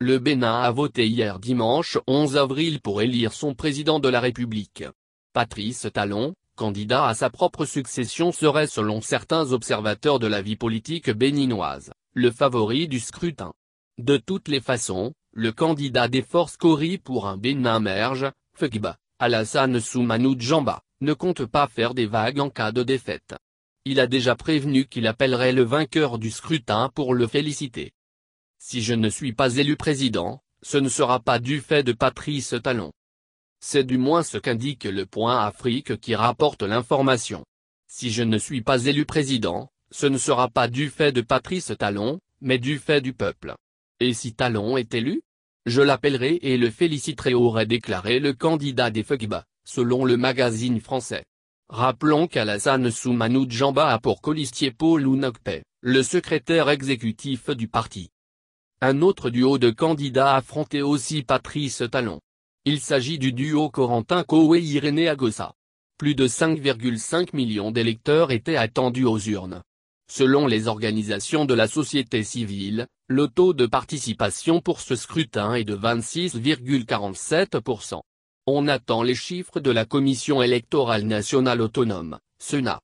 Le Bénin a voté hier dimanche 11 avril pour élire son président de la République. Patrice Talon, candidat à sa propre succession serait selon certains observateurs de la vie politique béninoise, le favori du scrutin. De toutes les façons, le candidat des forces Cori pour un Bénin merge, Fekba, Alassane Soumanou Djamba, ne compte pas faire des vagues en cas de défaite. Il a déjà prévenu qu'il appellerait le vainqueur du scrutin pour le féliciter. Si je ne suis pas élu président, ce ne sera pas du fait de Patrice Talon. C'est du moins ce qu'indique le point Afrique qui rapporte l'information. Si je ne suis pas élu président, ce ne sera pas du fait de Patrice Talon, mais du fait du peuple. Et si Talon est élu Je l'appellerai et le féliciterai aurait déclaré le candidat des Fugba, selon le magazine français. Rappelons qu'Alassane Soumanoud Jamba a pour colistier Paul Ounokpe, le secrétaire exécutif du parti. Un autre duo de candidats affrontait aussi Patrice Talon. Il s'agit du duo Corentin Coe et Irénée Agossa. Plus de 5,5 millions d'électeurs étaient attendus aux urnes. Selon les organisations de la société civile, le taux de participation pour ce scrutin est de 26,47%. On attend les chiffres de la Commission électorale nationale autonome, SENA.